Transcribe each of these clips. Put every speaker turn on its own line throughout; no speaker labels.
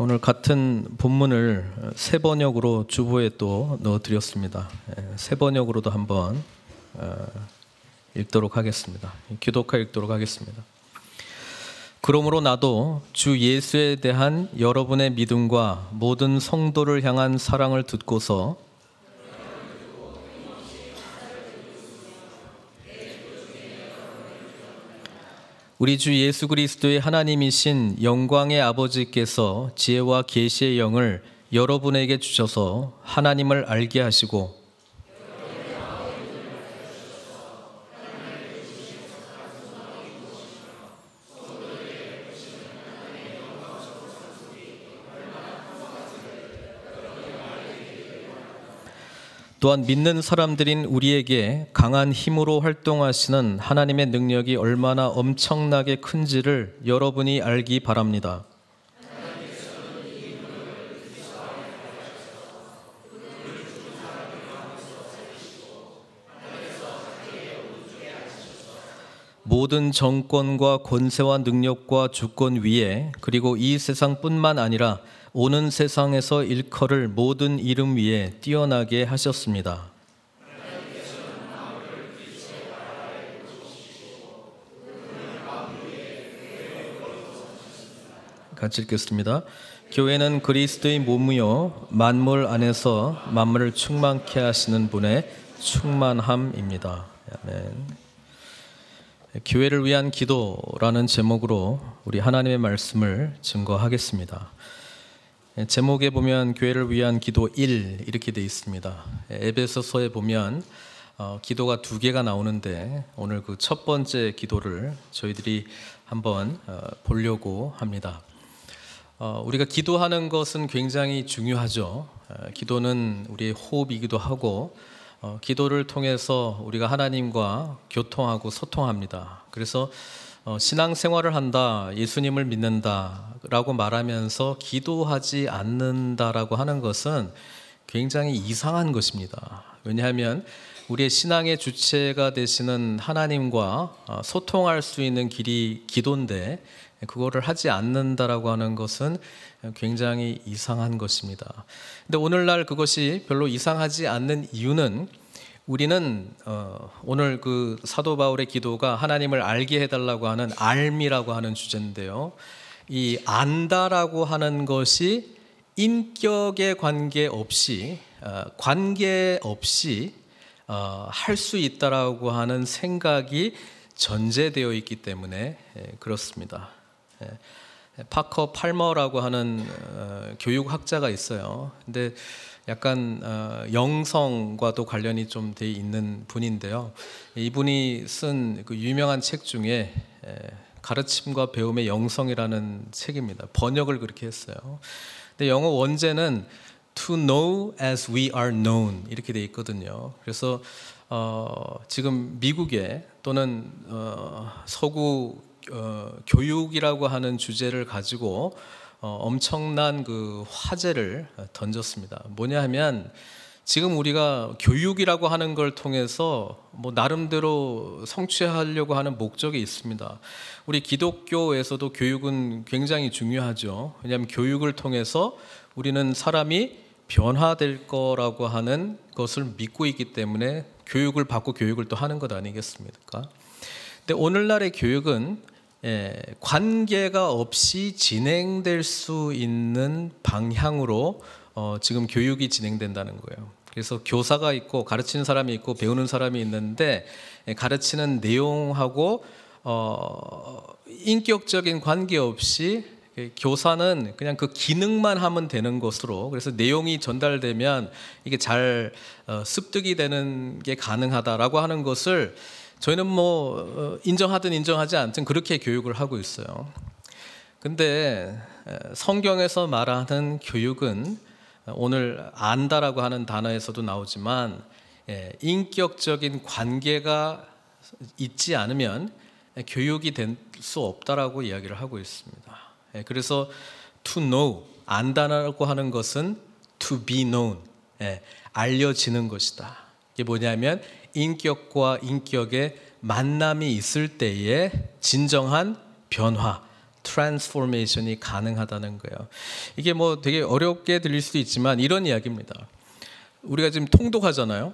오늘 같은 본문을 세 번역으로 주보에 또 넣어드렸습니다. 예, 세 번역으로도 한번 어, 읽도록 하겠습니다. 교독하 읽도록 하겠습니다. 그러므로 나도 주 예수에 대한 여러분의 믿음과 모든 성도를 향한 사랑을 듣고서 우리 주 예수 그리스도의 하나님이신 영광의 아버지께서 지혜와 계시의 영을 여러분에게 주셔서 하나님을 알게 하시고 또한 믿는 사람들인 우리에게 강한 힘으로 활동하시는 하나님의 능력이 얼마나 엄청나게 큰지를 여러분이 알기 바랍니다. 모든 정권과 권세와 능력과 주권 위에 그리고 이 세상뿐만 아니라 오는 세상에서 일컬을 모든 이름 위에 뛰어나게 하셨습니다. 같이 읽겠습니다. 교회는 그리스도의 몸이요 만물 안에서 만물을 충만케 하시는 분의 충만함입니다. 아멘. 교회를 위한 기도라는 제목으로 우리 하나님의 말씀을 증거하겠습니다. 예, 제목에 보면 교회를 위한 기도 1 이렇게 되어 있습니다. 예, 에베소서에 보면 어, 기도가 두 개가 나오는데 오늘 그 첫 번째 기도를 저희들이 한번 어, 보려고 합니다. 어, 우리가 기도하는 것은 굉장히 중요하죠. 어, 기도는 우리의 호흡이기도 하고 어, 기도를 통해서 우리가 하나님과 교통하고 소통합니다. 그래서 어, 신앙생활을 한다, 예수님을 믿는다라고 말하면서 기도하지 않는다라고 하는 것은 굉장히 이상한 것입니다. 왜냐하면 우리의 신앙의 주체가 되시는 하나님과 어, 소통할 수 있는 길이 기도인데 그거를 하지 않는다라고 하는 것은 굉장히 이상한 것입니다. 근데 오늘날 그것이 별로 이상하지 않는 이유는 우리는 어, 오늘 그 사도 바울의 기도가 하나님을 알게 해달라고 하는 알미라고 하는 주제인데요. 이 안다라고 하는 것이 인격에 관계 없이 어, 관계 없이 어, 할수 있다라고 하는 생각이 전제되어 있기 때문에 예, 그렇습니다. 예, 예, 파커 팔머라고 하는 교육학자가 있어요. 근데 약간 어, 영성과도 관련이 좀 돼 있는 분인데요. 이분이 쓴그 유명한 책 중에 가르침과 배움의 영성이라는 책입니다. 번역을 그렇게 했어요. 근데 영어 원제는 to know as we are known 이렇게 돼 있거든요. 그래서 어, 지금 미국에 또는 어, 서구 어, 교육이라고 하는 주제를 가지고 어, 엄청난 그 화제를 어, 던졌습니다. 뭐냐 하면 지금 우리가 교육이라고 하는 걸 통해서 뭐 나름대로 성취하려고 하는 목적이 있습니다. 우리 기독교에서도 교육은 굉장히 중요하죠. 왜냐하면 교육을 통해서 우리는 사람이 변화될 거라고 하는 것을 믿고 있기 때문에 교육을 받고 교육을 또 하는 것 아니겠습니까? 근데 오늘날의 교육은 예, 관계가 없이 진행될 수 있는 방향으로 어, 지금 교육이 진행된다는 거예요. 그래서 교사가 있고 가르치는 사람이 있고 배우는 사람이 있는데 예, 가르치는 내용하고 어, 인격적인 관계 없이 그 교사는 그냥 그 기능만 하면 되는 것으로 그래서 내용이 전달되면 이게 잘 어, 습득이 되는 게 가능하다라고 하는 것을 저희는 뭐 어, 인정하든 인정하지 않든 그렇게 교육을 하고 있어요. 근데 성경에서 말하는 교육은 어, 오늘 안다라고 하는 단어에서도 나오지만 예, 인격적인 관계가 있지 않으면 교육이 될 수 없다라고 이야기를 하고 있습니다. 예, 그래서 to know 안다라고 하는 것은 to be known 예, 알려지는 것이다. 이게 뭐냐면 인격과 인격의 만남이 있을 때에 진정한 변화, 트랜스포메이션이 가능하다는 거예요. 이게 뭐 되게 어렵게 들릴 수도 있지만 이런 이야기입니다. 우리가 지금 통독하잖아요.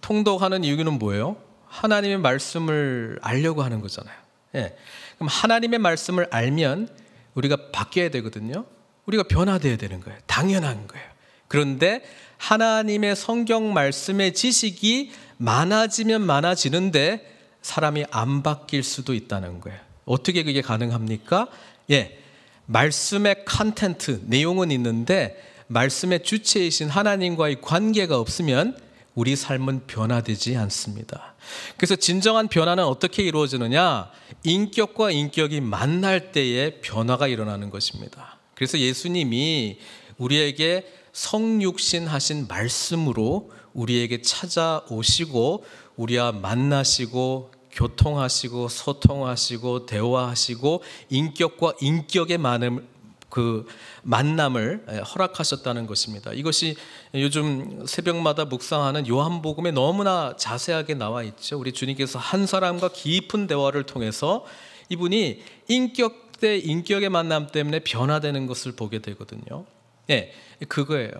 통독하는 이유는 뭐예요? 하나님의 말씀을 알려고 하는 거잖아요. 예. 그럼 하나님의 말씀을 알면 우리가 바뀌어야 되거든요. 우리가 변화돼야 되는 거예요. 당연한 거예요. 그런데 하나님의 성경 말씀의 지식이 많아지면 많아지는데 사람이 안 바뀔 수도 있다는 거예요. 어떻게 그게 가능합니까? 예. 말씀의 컨텐트, 내용은 있는데 말씀의 주체이신 하나님과의 관계가 없으면 우리 삶은 변화되지 않습니다. 그래서 진정한 변화는 어떻게 이루어지느냐? 인격과 인격이 만날 때에 변화가 일어나는 것입니다. 그래서 예수님이 우리에게 성육신 하신 말씀으로 우리에게 찾아오시고 우리와 만나시고 교통하시고 소통하시고 대화하시고 인격과 인격의 많은 그 만남을 허락하셨다는 것입니다. 이것이 요즘 새벽마다 묵상하는 요한복음에 너무나 자세하게 나와 있죠. 우리 주님께서 한 사람과 깊은 대화를 통해서 이분이 인격 때 인격의 만남 때문에 변화되는 것을 보게 되거든요. 예, 네, 그거예요.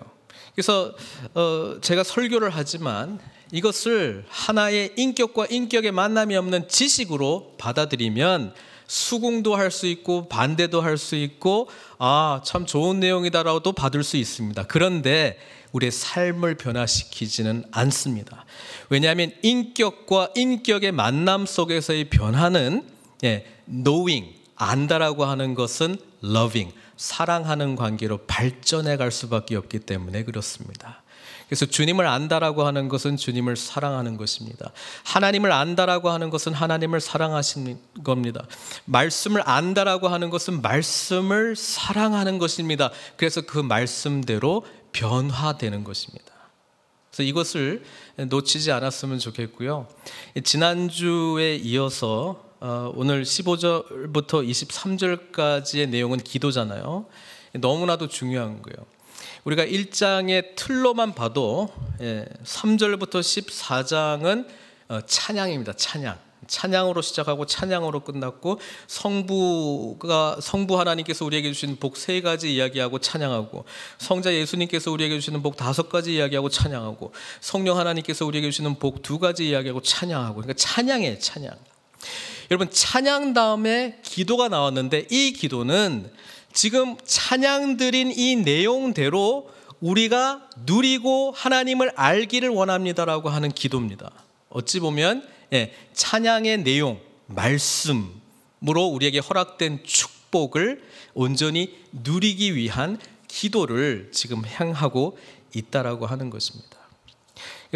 그래서 어, 제가 설교를 하지만 이것을 하나의 인격과 인격의 만남이 없는 지식으로 받아들이면 수긍도 할 수 있고 반대도 할 수 있고 아 참 좋은 내용이다라고도 받을 수 있습니다. 그런데 우리의 삶을 변화시키지는 않습니다. 왜냐하면 인격과 인격의 만남 속에서의 변화는 예, knowing 안다라고 하는 것은 loving 사랑하는 관계로 발전해 갈 수밖에 없기 때문에 그렇습니다. 그래서 주님을 안다라고 하는 것은 주님을 사랑하는 것입니다. 하나님을 안다라고 하는 것은 하나님을 사랑하신 겁니다. 말씀을 안다라고 하는 것은 말씀을 사랑하는 것입니다. 그래서 그 말씀대로 변화되는 것입니다. 그래서 이것을 놓치지 않았으면 좋겠고요. 지난주에 이어서 어, 오늘 15절부터 23절까지의 내용은 기도잖아요. 너무나도 중요한 거예요. 우리가 1장의 틀로만 봐도 3절부터 예, 14장은 어, 찬양입니다. 찬양. 찬양으로 시작하고 찬양으로 끝났고 성부가 성부 하나님께서 우리에게 주신 복 세 가지 이야기하고 찬양하고 성자 예수님께서 우리에게 주시는 복 다섯 가지 이야기하고 찬양하고 성령 하나님께서 우리에게 주시는 복 두 가지 이야기하고 찬양하고 그러니까 찬양에 찬양. 여러분 찬양 다음에 기도가 나왔는데 이 기도는 지금 찬양 드린 이 내용대로 우리가 누리고 하나님을 알기를 원합니다라고 하는 기도입니다. 어찌 보면 예, 찬양의 내용, 말씀으로 우리에게 허락된 축복을 온전히 누리기 위한 기도를 지금 향하고 있다라고 하는 것입니다.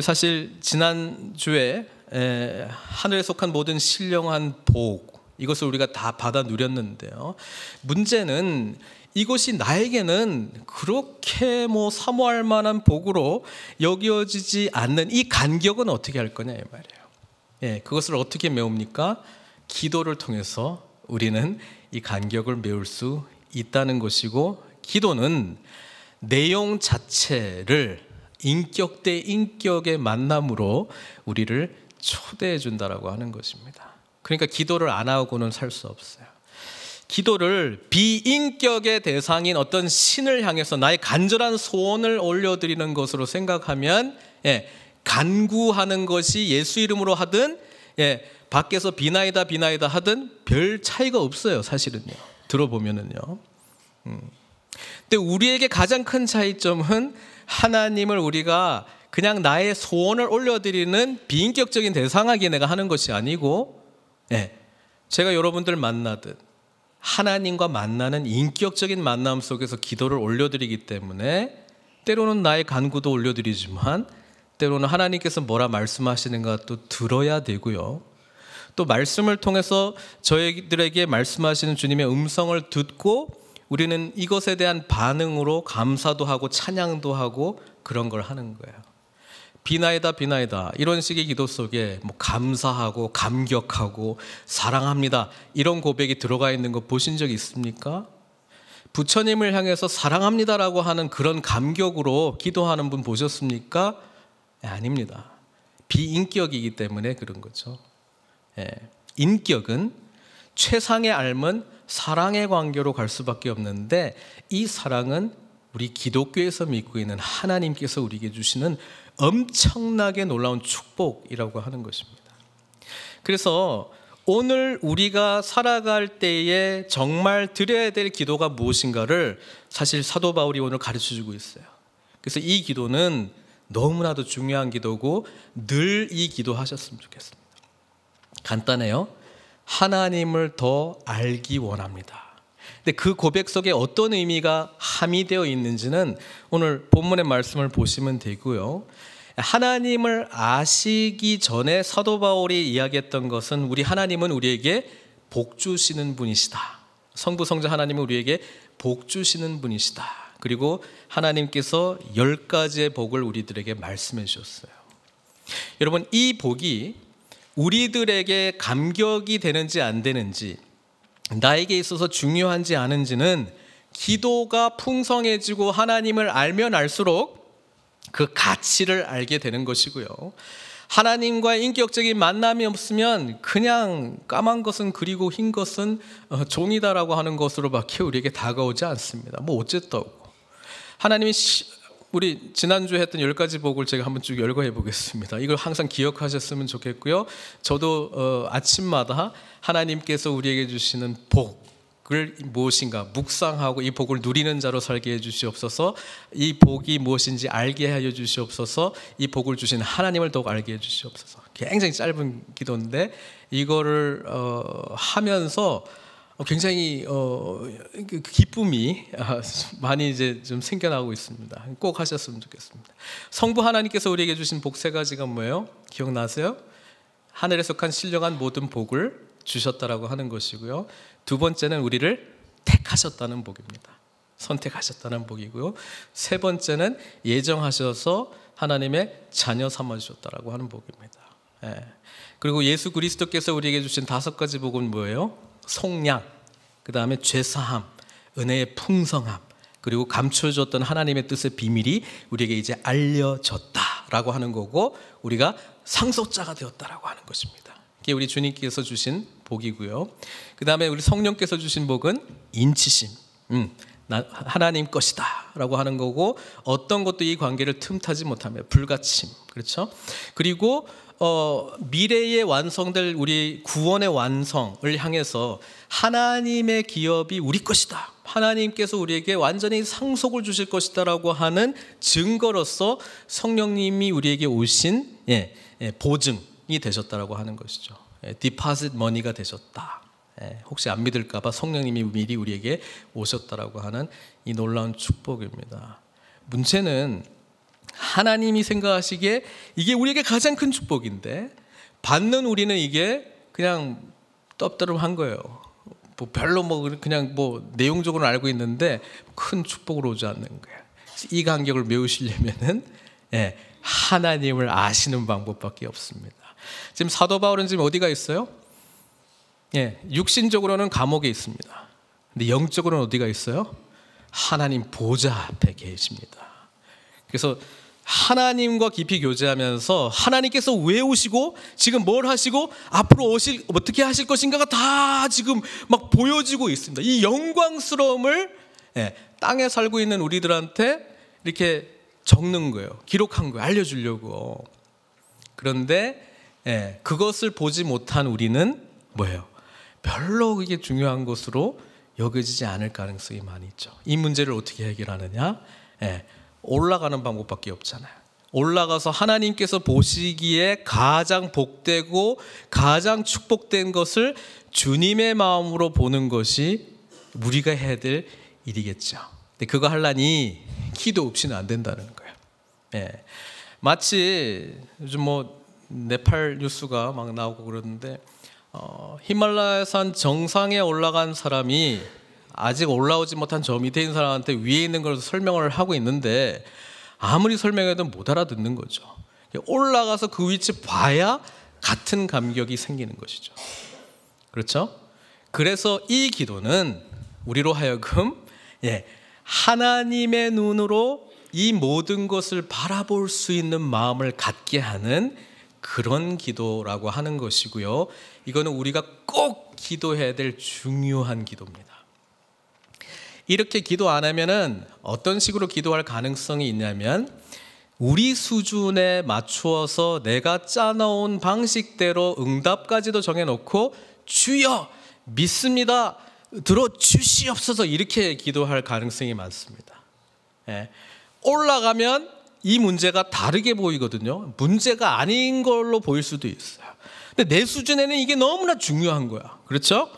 사실 지난 주에 에, 하늘에 속한 모든 신령한 복 이것을 우리가 다 받아 누렸는데요. 문제는 이것이 나에게는 그렇게 뭐 사모할 만한 복으로 여겨지지 않는 이 간격은 어떻게 할 거냐 이 말이에요. 예, 그것을 어떻게 메웁니까? 기도를 통해서 우리는 이 간격을 메울 수 있다는 것이고 기도는 내용 자체를 인격 대 인격의 만남으로 우리를 초대해 준다라고 하는 것입니다. 그러니까 기도를 안 하고는 살 수 없어요. 기도를 비인격의 대상인 어떤 신을 향해서 나의 간절한 소원을 올려드리는 것으로 생각하면 예, 간구하는 것이 예수 이름으로 하든 예, 밖에서 비나이다 비나이다 하든 별 차이가 없어요 사실은요 들어보면은요 음. 근데 우리에게 가장 큰 차이점은 하나님을 우리가 그냥 나의 소원을 올려드리는 비인격적인 대상하게 내가 하는 것이 아니고, 예, 제가 여러분들 만나듯 하나님과 만나는 인격적인 만남 속에서 기도를 올려드리기 때문에 때로는 나의 간구도 올려드리지만 때로는 하나님께서 뭐라 말씀하시는가 또 들어야 되고요. 또 말씀을 통해서 저희들에게 말씀하시는 주님의 음성을 듣고 우리는 이것에 대한 반응으로 감사도 하고 찬양도 하고 그런 걸 하는 거예요. 비나이다 비나이다 이런 식의 기도 속에 뭐 감사하고 감격하고 사랑합니다 이런 고백이 들어가 있는 거 보신 적 있습니까? 부처님을 향해서 사랑합니다라고 하는 그런 감격으로 기도하는 분 보셨습니까? 네, 아닙니다. 비인격이기 때문에 그런 거죠. 네. 인격은 최상의 삶은 사랑의 관계로 갈 수밖에 없는데 이 사랑은 우리 기독교에서 믿고 있는 하나님께서 우리에게 주시는 엄청나게 놀라운 축복이라고 하는 것입니다. 그래서 오늘 우리가 살아갈 때에 정말 드려야 될 기도가 무엇인가를 사실 사도 바울이 오늘 가르쳐 주고 있어요. 그래서 이 기도는 너무나도 중요한 기도고 늘 이 기도하셨으면 좋겠습니다. 간단해요. 하나님을 더 알기 원합니다. 근데 그 고백 속에 어떤 의미가 함유되어 있는지는 오늘 본문의 말씀을 보시면 되고요. 하나님을 아시기 전에 사도 바울이 이야기했던 것은 우리 하나님은 우리에게 복 주시는 분이시다. 성부 성자 하나님은 우리에게 복 주시는 분이시다. 그리고 하나님께서 열 가지의 복을 우리들에게 말씀해 주셨어요. 여러분 이 복이 우리들에게 감격이 되는지 안 되는지 나에게 있어서 중요한지 아는지는 기도가 풍성해지고 하나님을 알면 알수록 그 가치를 알게 되는 것이고요. 하나님과 인격적인 만남이 없으면 그냥 까만 것은 그리고 흰 것은 어, 종이다라고 하는 것으로밖에 우리에게 다가오지 않습니다. 뭐 어쨌다고. 하나님이 우리 지난주에 했던 열 가지 복을 제가 한번 쭉 열거해 보겠습니다. 이걸 항상 기억하셨으면 좋겠고요. 저도 어, 아침마다 하나님께서 우리에게 주시는 복, 무엇인가 묵상하고 이 복을 누리는 자로 살게 해 주시옵소서. 이 복이 무엇인지 알게 하여 주시옵소서. 이 복을 주신 하나님을 더욱 알게 해 주시옵소서. 굉장히 짧은 기도인데 이거를 어, 하면서 어, 굉장히 어, 그, 그 기쁨이 아, 많이 이제 좀 생겨나고 있습니다. 꼭 하셨으면 좋겠습니다. 성부 하나님께서 우리에게 주신 복 세 가지가 뭐예요? 기억나세요? 하늘에 속한 신령한 모든 복을 주셨다라고 하는 것이고요. 두 번째는 우리를 택하셨다는 복입니다. 선택하셨다는 복이고요. 세 번째는 예정하셔서 하나님의 자녀 삼아 주셨다라고 하는 복입니다. 예. 그리고 예수 그리스도께서 우리에게 주신 다섯 가지 복은 뭐예요? 속량, 그 다음에 죄사함, 은혜의 풍성함, 그리고 감춰졌던 하나님의 뜻의 비밀이 우리에게 이제 알려졌다라고 하는 거고 우리가 상속자가 되었다라고 하는 것입니다. 이게 우리 주님께서 주신 복이고요. 그 다음에 우리 성령께서 주신 복은 인치심. 음, 하나님 것이다라고 하는 거고 어떤 것도 이 관계를 틈타지 못하며 불가침 그렇죠? 그리고 어, 미래에 완성될 우리 구원의 완성을 향해서 하나님의 기업이 우리 것이다. 하나님께서 우리에게 완전히 상속을 주실 것이다라고 하는 증거로서 성령님이 우리에게 오신 예, 예, 보증이 되셨다라고 하는 것이죠. 예, 디파짓 머니가 되셨다. 예, 혹시 안 믿을까봐 성령님이 미리 우리에게 오셨다라고 하는 이 놀라운 축복입니다. 문제는 하나님이 생각하시기에 이게 우리에게 가장 큰 축복인데 받는 우리는 이게 그냥 떱떠름한 거예요. 뭐 별로 뭐 그냥 뭐 내용적으로 알고 있는데 큰 축복으로 오지 않는 거예요. 이 간격을 메우시려면은 예, 하나님을 아시는 방법밖에 없습니다. 지금 사도 바울은 지금 어디가 있어요? 예, 육신적으로는 감옥에 있습니다. 근데 영적으로는 어디가 있어요? 하나님 보좌 앞에 계십니다. 그래서 하나님과 깊이 교제하면서 하나님께서 왜 오시고 지금 뭘 하시고 앞으로 오실 어떻게 하실 것인가가 다 지금 막 보여지고 있습니다. 이 영광스러움을 예, 땅에 살고 있는 우리들한테 이렇게 적는 거예요. 기록한 거예요. 알려주려고. 그런데 예, 그것을 보지 못한 우리는 뭐예요? 별로 이게 중요한 것으로 여겨지지 않을 가능성이 많이 있죠. 이 문제를 어떻게 해결하느냐? 예, 올라가는 방법밖에 없잖아요. 올라가서 하나님께서 보시기에 가장 복되고 가장 축복된 것을 주님의 마음으로 보는 것이 우리가 해야 될 일이겠죠. 근데 그거 하려니 기도 없이는 안 된다는 거예요. 예. 마치 요즘 뭐 네팔 뉴스가 막 나오고 그러는데 어, 히말라야 산 정상에 올라간 사람이 아직 올라오지 못한 저 밑에 있는 사람한테 위에 있는 걸 설명을 하고 있는데 아무리 설명해도 못 알아듣는 거죠. 올라가서 그 위치 봐야 같은 감격이 생기는 것이죠. 그렇죠? 그래서 이 기도는 우리로 하여금 예, 하나님의 눈으로 이 모든 것을 바라볼 수 있는 마음을 갖게 하는 그런 기도라고 하는 것이고요. 이거는 우리가 꼭 기도해야 될 중요한 기도입니다. 이렇게 기도 안 하면은 어떤 식으로 기도할 가능성이 있냐면 우리 수준에 맞추어서 내가 짜놓은 방식대로 응답까지도 정해놓고 주여 믿습니다 들어 주시옵소서 이렇게 기도할 가능성이 많습니다. 예. 올라가면 이 문제가 다르게 보이거든요. 문제가 아닌 걸로 보일 수도 있어요. 근데 내 수준에는 이게 너무나 중요한 거야. 그렇죠?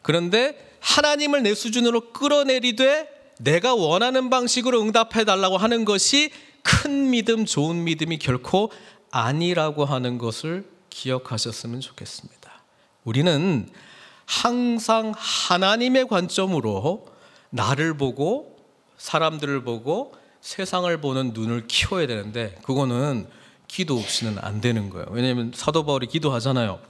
그런데 하나님을 내 수준으로 끌어내리되 내가 원하는 방식으로 응답해 달라고 하는 것이 큰 믿음, 좋은 믿음이 결코 아니라고 하는 것을 기억하셨으면 좋겠습니다. 우리는 항상 하나님의 관점으로 나를 보고 사람들을 보고 세상을 보는 눈을 키워야 되는데 그거는 기도 없이는 안 되는 거예요. 왜냐하면 사도 바울이 기도하잖아요.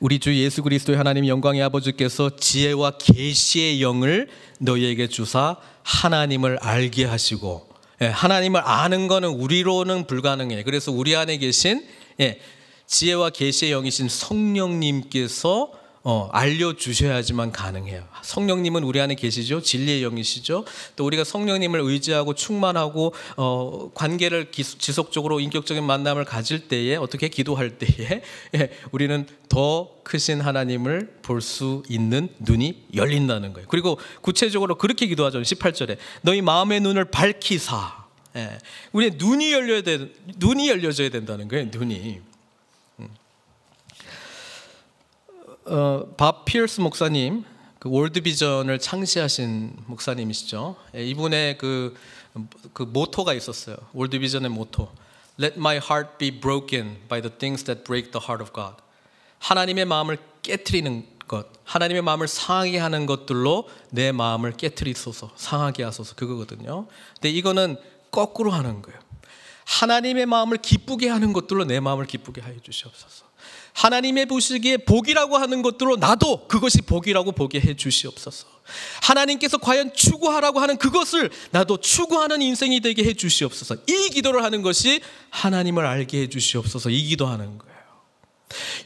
우리 주 예수 그리스도의 하나님 영광의 아버지께서 지혜와 계시의 영을 너희에게 주사 하나님을 알게 하시고 예, 하나님을 아는 거는 우리로는 불가능해. 그래서 우리 안에 계신 예, 지혜와 계시의 영이신 성령님께서 어, 알려주셔야지만 가능해요. 성령님은 우리 안에 계시죠? 진리의 영이시죠? 또 우리가 성령님을 의지하고 충만하고 어, 관계를 기, 지속적으로 인격적인 만남을 가질 때에 어떻게 기도할 때에 예, 우리는 더 크신 하나님을 볼 수 있는 눈이 열린다는 거예요. 그리고 구체적으로 그렇게 기도하죠. 18절에 너희 마음의 눈을 밝히사. 예, 우리의 눈이 열려야 돼, 눈이 열려져야 된다는 거예요. 눈이. 어, 밥 피어스 목사님, 그 월드비전을 창시하신 목사님이시죠. 예, 이분의 그, 그 모토가 있었어요. 월드비전의 모토. Let my heart be broken by the things that break the heart of God. 하나님의 마음을 깨뜨리는 것, 하나님의 마음을 상하게 하는 것들로 내 마음을 깨뜨리소서, 상하게 하소서 그거거든요. 근데 이거는 거꾸로 하는 거예요. 하나님의 마음을 기쁘게 하는 것들로 내 마음을 기쁘게 하여 주시옵소서. 하나님의 보시기에 복이라고 하는 것들로 나도 그것이 복이라고 보게 해 주시옵소서. 하나님께서 과연 추구하라고 하는 그것을 나도 추구하는 인생이 되게 해 주시옵소서. 이 기도를 하는 것이 하나님을 알게 해 주시옵소서. 이 기도하는 거예요.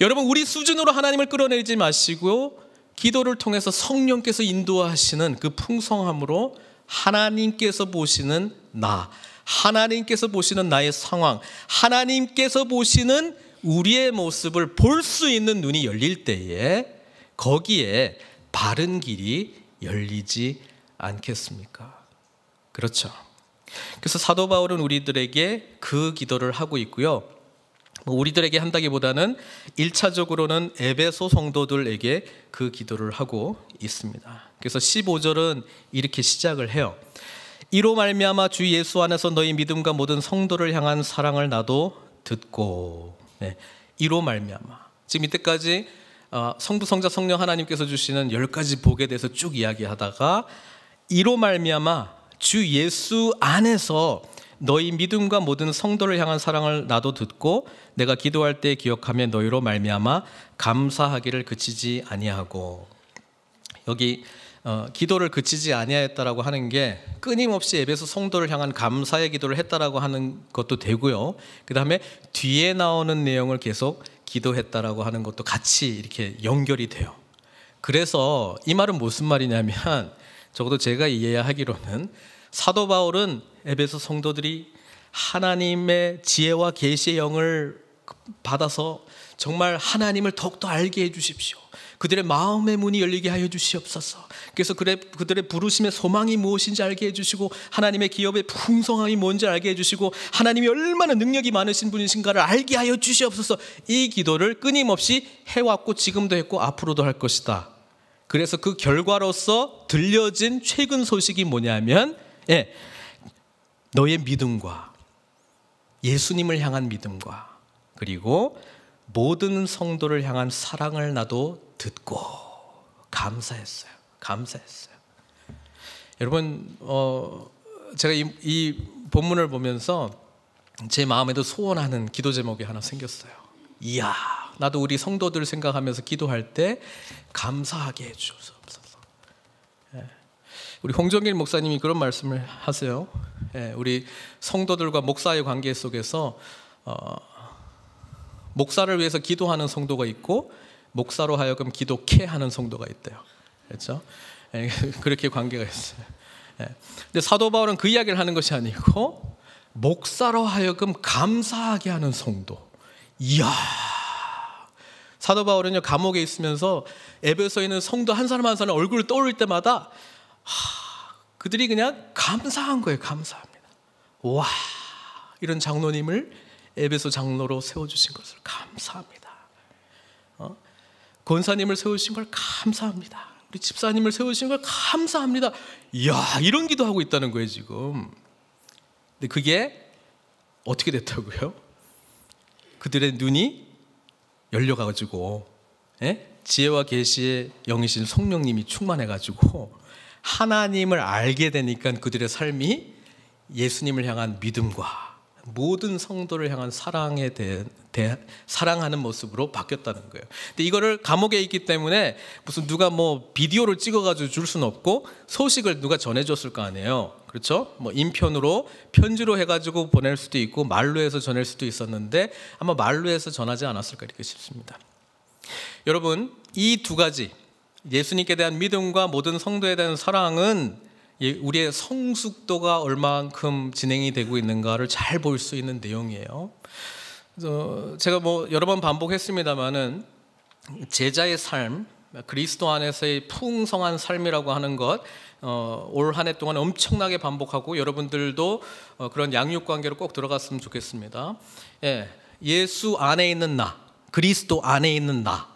여러분, 우리 수준으로 하나님을 끌어내지 마시고, 기도를 통해서 성령께서 인도하시는 그 풍성함으로 하나님께서 보시는 나, 하나님께서 보시는 나의 상황, 하나님께서 보시는 우리의 모습을 볼 수 있는 눈이 열릴 때에 거기에 바른 길이 열리지 않겠습니까? 그렇죠. 그래서 사도 바울은 우리들에게 그 기도를 하고 있고요. 뭐 우리들에게 한다기보다는 1차적으로는 에베소 성도들에게 그 기도를 하고 있습니다. 그래서 15절은 이렇게 시작을 해요. 이로 말미암아 주 예수 안에서 너희 믿음과 모든 성도를 향한 사랑을 나도 듣고 네, 이로 말미암아. 지금 이때까지 어, 성부 성자 성령 하나님께서 주시는 열 가지 복에 대해서 쭉 이야기하다가 이로 말미암아 주 예수 안에서 너희 믿음과 모든 성도를 향한 사랑을 나도 듣고 내가 기도할 때 기억하며 너희로 말미암아 감사하기를 그치지 아니하고 여기 어, 기도를 그치지 아니하였다라고 하는 게 끊임없이 에베소 성도를 향한 감사의 기도를 했다라고 하는 것도 되고요. 그 다음에 뒤에 나오는 내용을 계속 기도했다라고 하는 것도 같이 이렇게 연결이 돼요. 그래서 이 말은 무슨 말이냐면 적어도 제가 이해하기로는 사도 바울은 에베소 성도들이 하나님의 지혜와 계시의 영을 받아서 정말 하나님을 더욱더 알게 해주십시오. 그들의 마음의 문이 열리게 하여 주시옵소서. 그래서 그들의 부르심의 소망이 무엇인지 알게 해주시고 하나님의 기업의 풍성함이 뭔지 알게 해주시고 하나님이 얼마나 능력이 많으신 분이신가를 알게 하여 주시옵소서. 이 기도를 끊임없이 해왔고 지금도 했고 앞으로도 할 것이다. 그래서 그 결과로서 들려진 최근 소식이 뭐냐면 예, 너의 믿음과 예수님을 향한 믿음과 그리고 모든 성도를 향한 사랑을 나도 듣고 감사했어요. 감사했어요. 여러분, 어, 제가 이, 이 본문을 보면서 제 마음에도 소원하는 기도 제목이 하나 생겼어요. 이야, 나도 우리 성도들 생각하면서 기도할 때 감사하게 해주소서 예. 우리 홍정길 목사님이 그런 말씀을 하세요. 예, 우리 성도들과 목사의 관계 속에서 어, 목사를 위해서 기도하는 성도가 있고 목사로 하여금 기도케 하는 성도가 있대요. 그렇죠? 예, 그렇게 관계가 있어요. 예. 근데 사도 바울은 그 이야기를 하는 것이 아니고 목사로 하여금 감사하게 하는 성도. 이야. 사도 바울은요 감옥에 있으면서 에베소에 있는 성도 한 사람 한 사람 얼굴을 떠올릴 때마다 하, 그들이 그냥 감사한 거예요. 감사합니다. 와 이런 장로님을 에베소 장로로 세워주신 것을 감사합니다. 권사님을 세우신 걸 감사합니다. 우리 집사님을 세우신 걸 감사합니다. 이야, 이런 기도하고 있다는 거예요, 지금. 근데 그게 어떻게 됐다고요? 그들의 눈이 열려가지고, 예? 지혜와 계시의 영이신 성령님이 충만해가지고 하나님을 알게 되니까 그들의 삶이 예수님을 향한 믿음과 모든 성도를 향한 사랑에 대해, 대 사랑하는 모습으로 바뀌었다는 거예요. 근데 이거를 감옥에 있기 때문에 무슨 누가 뭐 비디오를 찍어가지고 줄 수는 없고 소식을 누가 전해줬을 거 아니에요. 그렇죠? 뭐 인편으로 편지로 해가지고 보낼 수도 있고 말로 해서 전할 수도 있었는데 아마 말로 해서 전하지 않았을까 이렇게 싶습니다. 여러분 이 두 가지 예수님께 대한 믿음과 모든 성도에 대한 사랑은 예, 우리의 성숙도가 얼만큼 진행이 되고 있는가를 잘 볼 수 있는 내용이에요. 그래서 제가 뭐 여러 번 반복했습니다만은 제자의 삶, 그리스도 안에서의 풍성한 삶이라고 하는 것, 어, 올한 해 동안 엄청나게 반복하고 여러분들도 어, 그런 양육 관계로 꼭 들어갔으면 좋겠습니다. 예, 예수 안에 있는 나, 그리스도 안에 있는 나,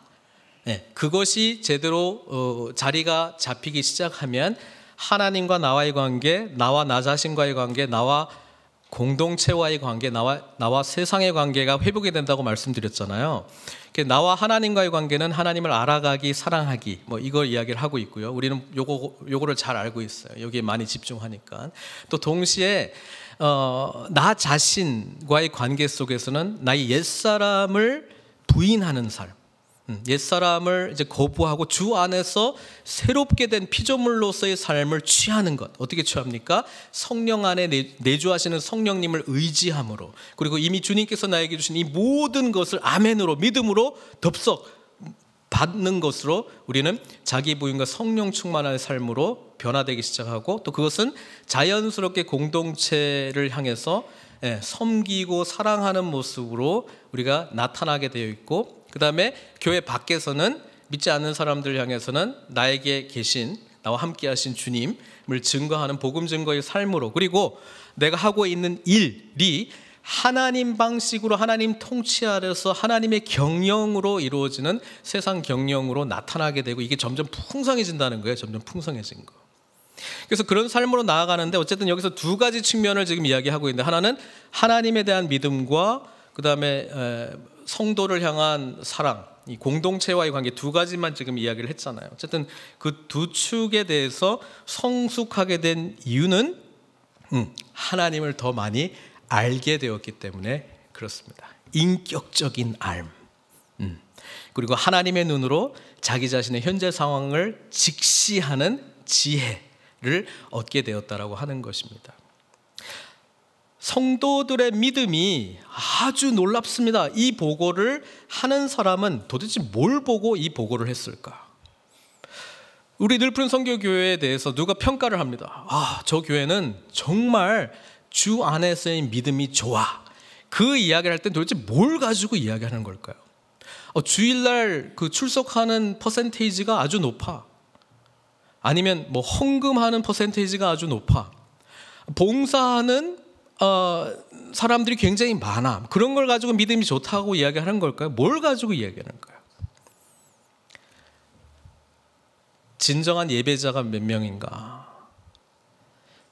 예, 그것이 제대로 어, 자리가 잡히기 시작하면 하나님과 나와의 관계, 나와 나 자신과의 관계, 나와 공동체와의 관계, 나와, 나와 세상의 관계가 회복이 된다고 말씀드렸잖아요. 나와 하나님과의 관계는 하나님을 알아가기, 사랑하기, 뭐 이걸 이야기를 하고 있고요. 우리는 요거, 요거를 잘 알고 있어요. 여기에 많이 집중하니까. 또 동시에, 어, 나 자신과의 관계 속에서는 나의 옛사람을 부인하는 삶. 음, 옛사람을 이제 거부하고 주 안에서 새롭게 된 피조물로서의 삶을 취하는 것. 어떻게 취합니까? 성령 안에 내주하시는 성령님을 의지함으로. 그리고 이미 주님께서 나에게 주신 이 모든 것을 아멘으로 믿음으로 덥석 받는 것으로 우리는 자기 부인과 성령 충만한 삶으로 변화되기 시작하고 또 그것은 자연스럽게 공동체를 향해서 예, 섬기고 사랑하는 모습으로 우리가 나타나게 되어 있고 그 다음에 교회 밖에서는 믿지 않는 사람들 향해서는 나에게 계신 나와 함께 하신 주님을 증거하는 복음 증거의 삶으로 그리고 내가 하고 있는 일이 하나님 방식으로 하나님 통치 아래서 하나님의 경영으로 이루어지는 세상 경영으로 나타나게 되고 이게 점점 풍성해진다는 거예요. 점점 풍성해진 거. 그래서 그런 삶으로 나아가는데 어쨌든 여기서 두 가지 측면을 지금 이야기하고 있는데 하나는 하나님에 대한 믿음과 그 다음에 성도를 향한 사랑, 이 공동체와의 관계 두 가지만 지금 이야기를 했잖아요. 어쨌든 그 두 축에 대해서 성숙하게 된 이유는 음, 하나님을 더 많이 알게 되었기 때문에 그렇습니다. 인격적인 알음. 음. 그리고 하나님의 눈으로 자기 자신의 현재 상황을 직시하는 지혜를 얻게 되었다라고 하는 것입니다. 성도들의 믿음이 아주 놀랍습니다. 이 보고를 하는 사람은 도대체 뭘 보고 이 보고를 했을까? 우리 늘푸른 성교교회에 대해서 누가 평가를 합니다. 아, 저 교회는 정말 주 안에서의 믿음이 좋아. 그 이야기를 할 땐 도대체 뭘 가지고 이야기하는 걸까요? 어, 주일날 그 출석하는 퍼센테이지가 아주 높아. 아니면 뭐 헌금하는 퍼센테이지가 아주 높아. 봉사하는 어, 사람들이 굉장히 많아. 그런 걸 가지고 믿음이 좋다고 이야기하는 걸까요? 뭘 가지고 이야기하는 거예요? 진정한 예배자가 몇 명인가?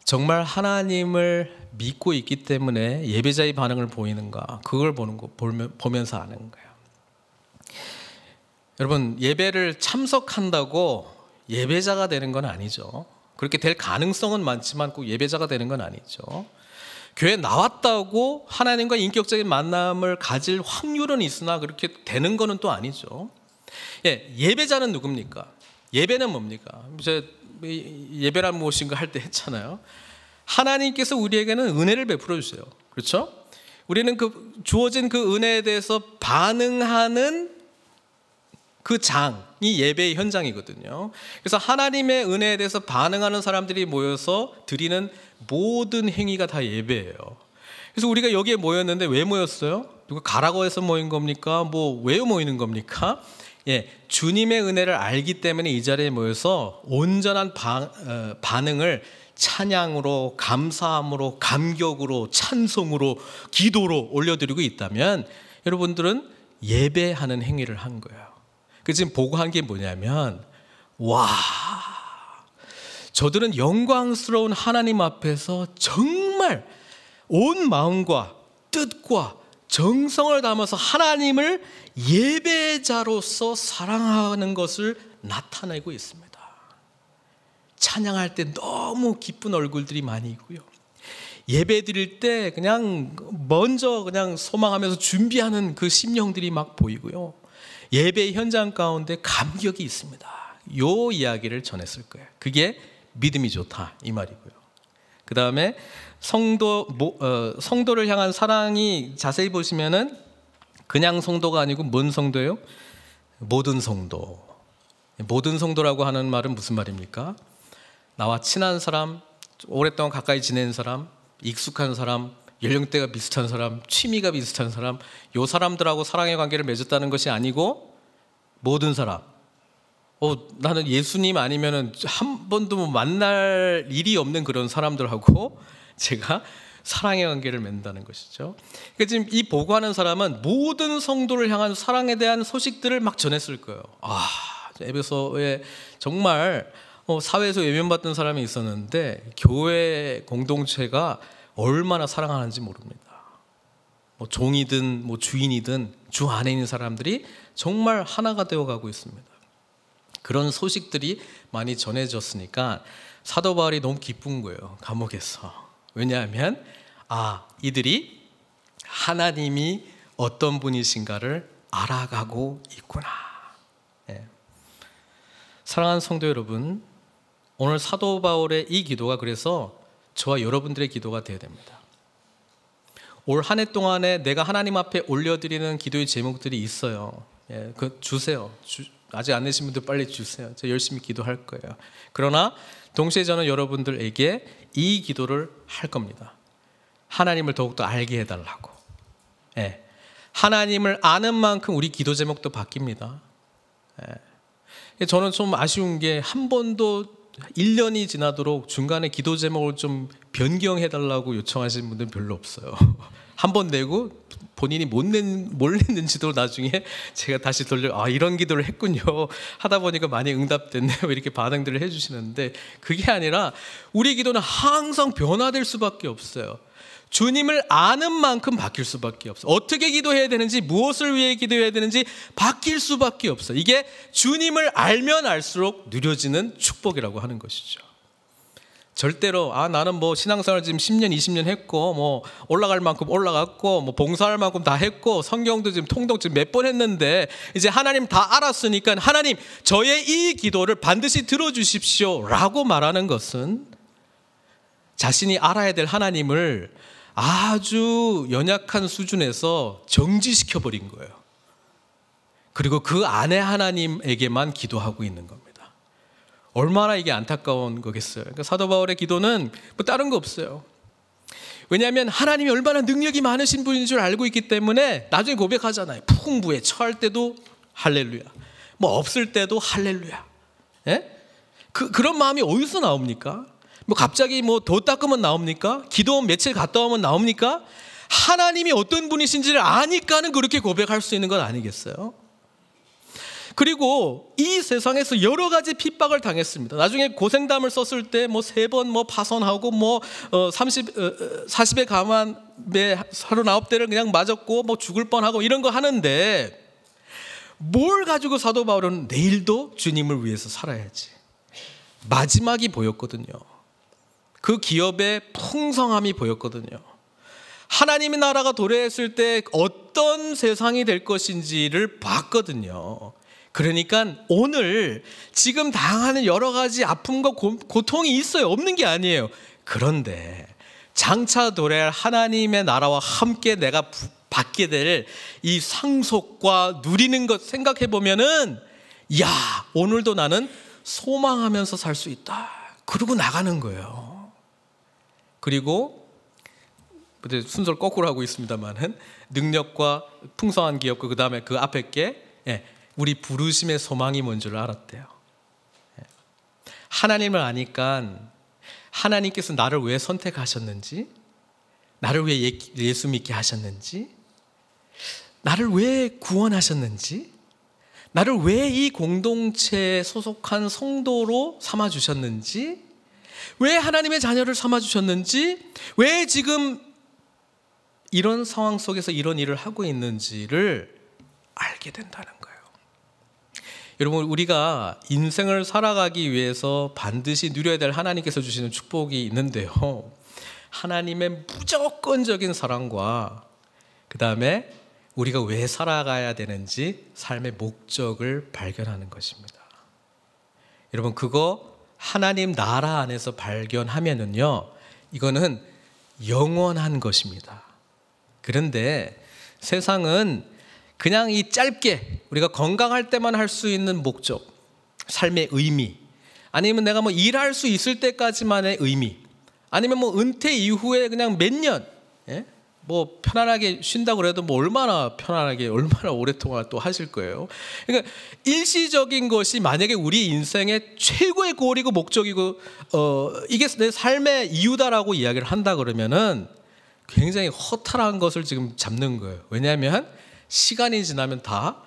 정말 하나님을 믿고 있기 때문에 예배자의 반응을 보이는가? 그걸 보는 거 보면, 서 아는 거예요. 여러분 예배를 참석한다고 예배자가 되는 건 아니죠. 그렇게 될 가능성은 많지만 꼭 예배자가 되는 건 아니죠. 교회 나왔다고 하나님과 인격적인 만남을 가질 확률은 있으나 그렇게 되는 거는 또 아니죠. 예, 예배자는 누굽니까? 예배는 뭡니까? 이제 예배란 무엇인가 할 때 했잖아요. 하나님께서 우리에게는 은혜를 베풀어 주세요. 그렇죠? 우리는 그 주어진 그 은혜에 대해서 반응하는 그 장이 예배의 현장이거든요. 그래서 하나님의 은혜에 대해서 반응하는 사람들이 모여서 드리는 모든 행위가 다 예배예요. 그래서 우리가 여기에 모였는데 왜 모였어요? 누가 가라고 해서 모인 겁니까? 뭐 왜 모이는 겁니까? 예, 주님의 은혜를 알기 때문에 이 자리에 모여서 온전한 바, 어, 반응을 찬양으로, 감사함으로, 감격으로, 찬송으로, 기도로 올려드리고 있다면 여러분들은 예배하는 행위를 한 거야. 그 지금 보고한 게 뭐냐면 와 저들은 영광스러운 하나님 앞에서 정말 온 마음과 뜻과 정성을 담아서 하나님을 예배자로서 사랑하는 것을 나타내고 있습니다. 찬양할 때 너무 기쁜 얼굴들이 많이 있고요. 예배 드릴 때 그냥 먼저 그냥 소망하면서 준비하는 그 심령들이 막 보이고요. 예배 현장 가운데 감격이 있습니다. 요 이야기를 전했을 거예요. 그게 믿음이 좋다 이 말이고요. 그 다음에 성도 모, 어, 성도를 향한 사랑이 자세히 보시면은 그냥 성도가 아니고 뭔성도요 모든 성도. 모든 성도라고 하는 말은 무슨 말입니까? 나와 친한 사람, 오랫동안 가까이 지낸 사람, 익숙한 사람, 연령대가 비슷한 사람, 취미가 비슷한 사람, 요 사람들하고 사랑의 관계를 맺었다는 것이 아니고 모든 사람. 어, 나는 예수님 아니면은 한 번도 뭐 만날 일이 없는 그런 사람들하고 제가 사랑의 관계를 맺는다는 것이죠. 그러니까 지금 이 보고하는 사람은 모든 성도를 향한 사랑에 대한 소식들을 막 전했을 거예요. 아, 에베소에 정말 어, 사회에서 외면받던 사람이 있었는데 교회 공동체가 얼마나 사랑하는지 모릅니다. 뭐 종이든 뭐 주인이든 주 안에 있는 사람들이 정말 하나가 되어가고 있습니다. 그런 소식들이 많이 전해졌으니까 사도 바울이 너무 기쁜 거예요. 감옥에서. 왜냐하면 아 이들이 하나님이 어떤 분이신가를 알아가고 있구나. 예. 사랑하는 성도 여러분, 오늘 사도 바울의 이 기도가 그래서 저와 여러분들의 기도가 되어야 됩니다. 올 한 해 동안에 내가 하나님 앞에 올려드리는 기도의 제목들이 있어요. 예, 그 주세요. 주, 아직 안 내신 분들 빨리 주세요. 저 열심히 기도할 거예요. 그러나 동시에 저는 여러분들에게 이 기도를 할 겁니다. 하나님을 더욱더 알게 해달라고. 예. 하나님을 아는 만큼 우리 기도 제목도 바뀝니다. 예. 저는 좀 아쉬운 게 한 번도 1년이 지나도록 중간에 기도 제목을 좀 변경해 달라고 요청하시는 분들은 별로 없어요. 한 번 내고 본인이 못 낸, 뭘 냈는지도 나중에 제가 다시 돌려 아 이런 기도를 했군요 하다 보니까 많이 응답됐네요 이렇게 반응들을 해주시는데 그게 아니라 우리 기도는 항상 변화될 수밖에 없어요 주님을 아는 만큼 바뀔 수밖에 없어. 어떻게 기도해야 되는지, 무엇을 위해 기도해야 되는지 바뀔 수밖에 없어. 이게 주님을 알면 알수록 누려지는 축복이라고 하는 것이죠. 절대로 아 나는 뭐 신앙생활 지금 10년 20년 했고 뭐 올라갈 만큼 올라갔고 뭐 봉사할 만큼 다 했고 성경도 지금 통독 지금 몇 번 했는데 이제 하나님 다 알았으니까 하나님 저의 이 기도를 반드시 들어주십시오라고 말하는 것은 자신이 알아야 될 하나님을 아주 연약한 수준에서 정지시켜 버린 거예요. 그리고 그 안에 하나님에게만 기도하고 있는 겁니다. 얼마나 이게 안타까운 거겠어요. 그러니까 사도 바울의 기도는 뭐 다른 거 없어요. 왜냐하면 하나님이 얼마나 능력이 많으신 분인 줄 알고 있기 때문에 나중에 고백하잖아요. 풍부에 처할 때도 할렐루야. 뭐 없을 때도 할렐루야. 예? 그, 그런 마음이 어디서 나옵니까? 뭐 갑자기 뭐더 닦으면 나옵니까? 기도원 며칠 갔다 오면 나옵니까? 하나님이 어떤 분이신지를 아니까는 그렇게 고백할 수 있는 건 아니겠어요? 그리고 이 세상에서 여러 가지 핍박을 당했습니다. 나중에 고생담을 썼을 때 뭐 세 번뭐 뭐 파손하고 뭐 30, 40에 감안 39대를 그냥 맞았고 뭐 죽을 뻔하고 이런 거 하는데 뭘 가지고 사도 바울은 내일도 주님을 위해서 살아야지. 마지막이 보였거든요. 그 기업의 풍성함이 보였거든요. 하나님의 나라가 도래했을 때 어떤 세상이 될 것인지를 봤거든요. 그러니까 오늘 지금 당하는 여러 가지 아픔과 고, 통이 있어요. 없는 게 아니에요. 그런데 장차 도래할 하나님의 나라와 함께 내가 부, 받게 될 이 상속과 누리는 것 생각해 보면은 야, 오늘도 나는 소망하면서 살 수 있다. 그러고 나가는 거예요. 그리고 순서를 거꾸로 하고 있습니다만은 능력과 풍성한 기업과 그 다음에 그 앞에 게 예, 우리 부르심의 소망이 뭔지를 알았대요. 예. 하나님을 아니까 하나님께서 나를 왜 선택하셨는지, 나를 왜 예, 예수 믿게 하셨는지, 나를 왜 구원하셨는지, 나를 왜 이 공동체에 소속한 성도로 삼아 주셨는지 왜 하나님의 자녀를 삼아주셨는지, 왜 지금 이런 상황 속에서 이런 일을 하고 있는지를 알게 된다는 거예요. 여러분, 우리가 인생을 살아가기 위해서 반드시 누려야 될 하나님께서 주시는 축복이 있는데요. 하나님의 무조건적인 사랑과 그 다음에 우리가 왜 살아가야 되는지 삶의 목적을 발견하는 것입니다. 여러분, 그거 하나님 나라 안에서 발견하면은요, 이거는 영원한 것입니다. 그런데 세상은 그냥 이 짧게 우리가 건강할 때만 할 수 있는 목적, 삶의 의미, 아니면 내가 뭐 일할 수 있을 때까지만의 의미, 아니면 뭐 은퇴 이후에 그냥 몇 년, 예? 뭐 편안하게 쉰다고 그래도 뭐 얼마나 편안하게 얼마나 오랫동안 또 하실 거예요. 그러니까 일시적인 것이 만약에 우리 인생의 최고의 고리고 목적이고 어 이게 내 삶의 이유다라고 이야기를 한다 그러면은 굉장히 허탈한 것을 지금 잡는 거예요. 왜냐하면 시간이 지나면 다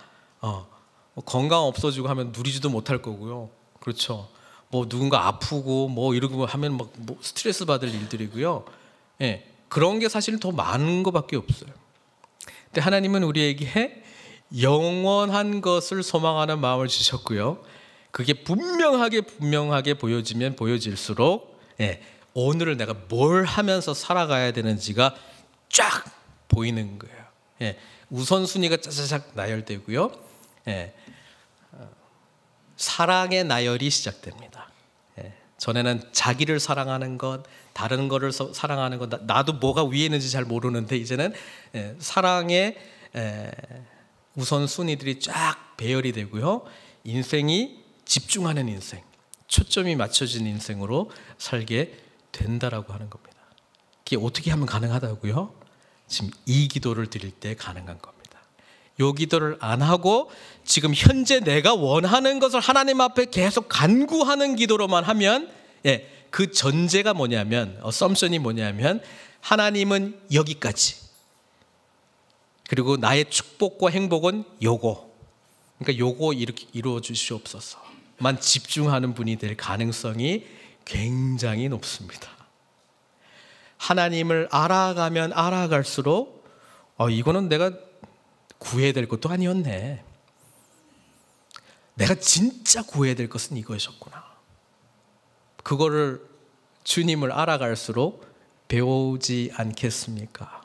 어, 뭐 건강 없어지고 하면 누리지도 못할 거고요. 그렇죠. 뭐 누군가 아프고 뭐 이러고 하면 막뭐 스트레스 받을 일들이고요. 예. 그런 게 사실 더 많은 것밖에 없어요. 근데 하나님은 우리에게 영원한 것을 소망하는 마음을 주셨고요. 그게 분명하게 분명하게 보여지면 보여질수록 예, 오늘을 내가 뭘 하면서 살아가야 되는지가 쫙 보이는 거예요. 예, 우선순위가 짜자작 나열되고요. 예, 사랑의 나열이 시작됩니다. 예, 전에는 자기를 사랑하는 것, 다른 거를 사랑하는 건 나도 뭐가 위에 있는지 잘 모르는데 이제는 예, 사랑의 예, 우선 순위들이 쫙 배열이 되고요. 인생이 집중하는 인생, 초점이 맞춰진 인생으로 살게 된다라고 하는 겁니다. 이게 어떻게 하면 가능하다고요? 지금 이 기도를 드릴 때 가능한 겁니다. 요 기도를 안 하고 지금 현재 내가 원하는 것을 하나님 앞에 계속 간구하는 기도로만 하면 예, 그 전제가 뭐냐면 어, 썸션이 뭐냐면 하나님은 여기까지 그리고 나의 축복과 행복은 요거 그러니까 요거 이렇게 이루어 주시옵소서만 집중하는 분이 될 가능성이 굉장히 높습니다. 하나님을 알아가면 알아갈수록 어, 이거는 내가 구해야 될 것도 아니었네. 내가 진짜 구해야 될 것은 이거였구나. 그거를 주님을 알아갈수록 배우지 않겠습니까?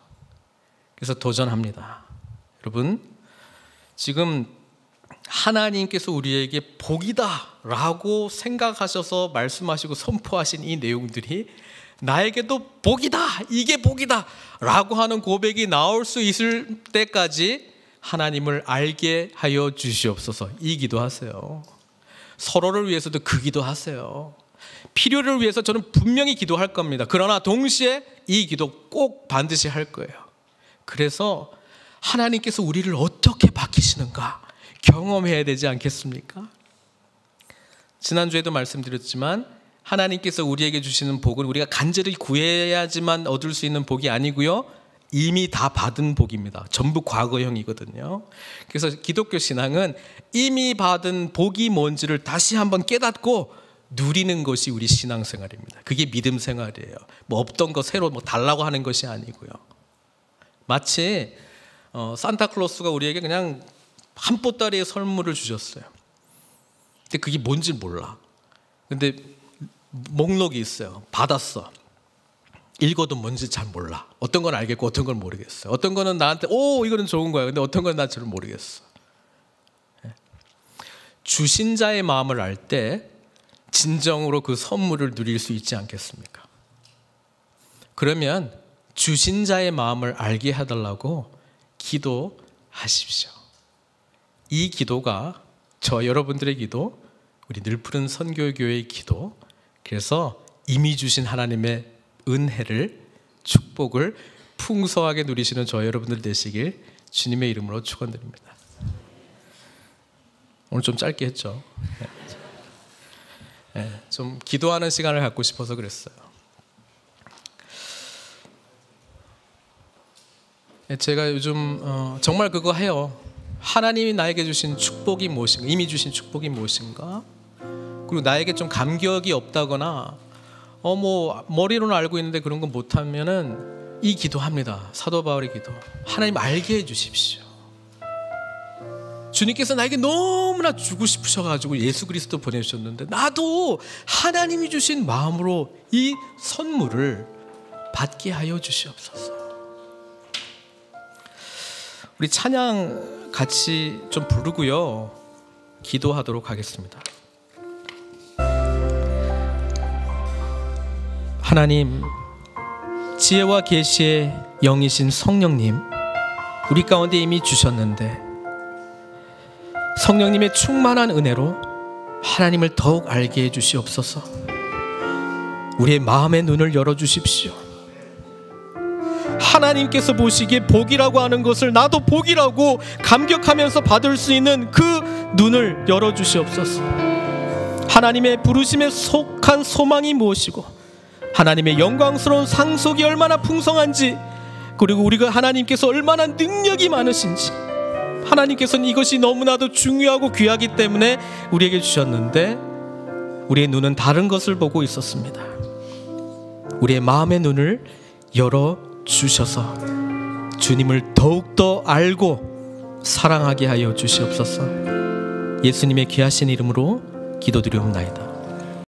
그래서 도전합니다. 여러분, 지금 하나님께서 우리에게 복이다라고 생각하셔서 말씀하시고 선포하신 이 내용들이 나에게도 복이다, 이게 복이다라고 하는 고백이 나올 수 있을 때까지 하나님을 알게 하여 주시옵소서 이 기도하세요. 서로를 위해서도 그 기도하세요. 필요를 위해서 저는 분명히 기도할 겁니다. 그러나 동시에 이 기도 꼭 반드시 할 거예요. 그래서 하나님께서 우리를 어떻게 바뀌시는가 경험해야 되지 않겠습니까? 지난주에도 말씀드렸지만 하나님께서 우리에게 주시는 복은 우리가 간절히 구해야지만 얻을 수 있는 복이 아니고요. 이미 다 받은 복입니다. 전부 과거형이거든요. 그래서 기독교 신앙은 이미 받은 복이 뭔지를 다시 한번 깨닫고 누리는 것이 우리 신앙생활입니다. 그게 믿음 생활이에요. 뭐 없던 거 새로 뭐 달라고 하는 것이 아니고요. 마치 어, 산타클로스가 우리에게 그냥 한 보따리의 선물을 주셨어요. 근데 그게 뭔지 몰라. 근데 목록이 있어요. 받았어. 읽어도 뭔지 잘 몰라. 어떤 건 알겠고 어떤 건 모르겠어요. 어떤 거는 나한테 오 이거는 좋은 거야. 근데 어떤 건나 잘 모르겠어. 예. 주신 자의 마음을 알때 진정으로 그 선물을 누릴 수 있지 않겠습니까? 그러면 주신 자의 마음을 알게 해달라고 기도하십시오. 이 기도가 저 여러분들의 기도, 우리 늘 푸른 선교교회의 기도, 그래서 이미 주신 하나님의 은혜를 축복을 풍성하게 누리시는 저 여러분들 되시길 주님의 이름으로 축원드립니다. 오늘 좀 짧게 했죠. 네. 예. 좀 기도하는 시간을 갖고 싶어서 그랬어요. 예, 제가 요즘 어, 정말 그거 해요. 하나님이 나에게 주신 축복이 무엇인가, 이미 주신 축복이 무엇인가, 그리고 나에게 좀 감격이 없다거나, 어 뭐 머리로는 알고 있는데 그런 건 못하면은 이 기도합니다. 사도 바울의 기도. 하나님 알게 해주십시오. 주님께서 나에게 너무나 주고 싶으셔가지고 예수 그리스도 보내셨는데 나도 하나님이 주신 마음으로 이 선물을 받게 하여 주시옵소서. 우리 찬양 같이 좀 부르고요. 기도하도록 하겠습니다. 하나님 지혜와 계시의 영이신 성령님 우리 가운데 이미 주셨는데 성령님의 충만한 은혜로 하나님을 더욱 알게 해주시옵소서. 우리의 마음의 눈을 열어주십시오. 하나님께서 보시기에 복이라고 하는 것을 나도 복이라고 감격하면서 받을 수 있는 그 눈을 열어주시옵소서. 하나님의 부르심에 속한 소망이 무엇이고 하나님의 영광스러운 상속이 얼마나 풍성한지 그리고 우리가 하나님께서 얼마나 능력이 많으신지 하나님께서는 이것이 너무나도 중요하고 귀하기 때문에 우리에게 주셨는데 우리의 눈은 다른 것을 보고 있었습니다. 우리의 마음의 눈을 열어 주셔서 주님을 더욱더 알고 사랑하게 하여 주시옵소서. 예수님의 귀하신 이름으로 기도드리옵나이다.